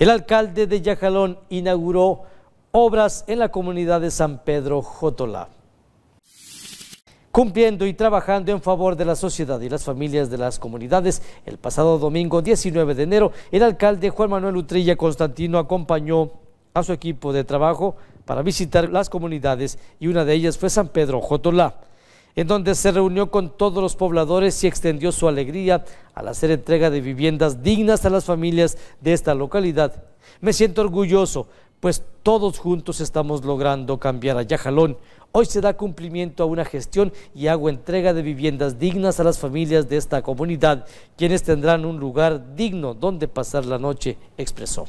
El alcalde de Yajalón inauguró obras en la comunidad de San Pedro Jotolá. Cumpliendo y trabajando en favor de la sociedad y las familias de las comunidades, el pasado domingo 19 de enero, el alcalde Juan Manuel Utrilla Constantino acompañó a su equipo de trabajo para visitar las comunidades y una de ellas fue San Pedro Jotolá en donde se reunió con todos los pobladores y extendió su alegría al hacer entrega de viviendas dignas a las familias de esta localidad. Me siento orgulloso, pues todos juntos estamos logrando cambiar a Yajalón. Hoy se da cumplimiento a una gestión y hago entrega de viviendas dignas a las familias de esta comunidad, quienes tendrán un lugar digno donde pasar la noche, expresó.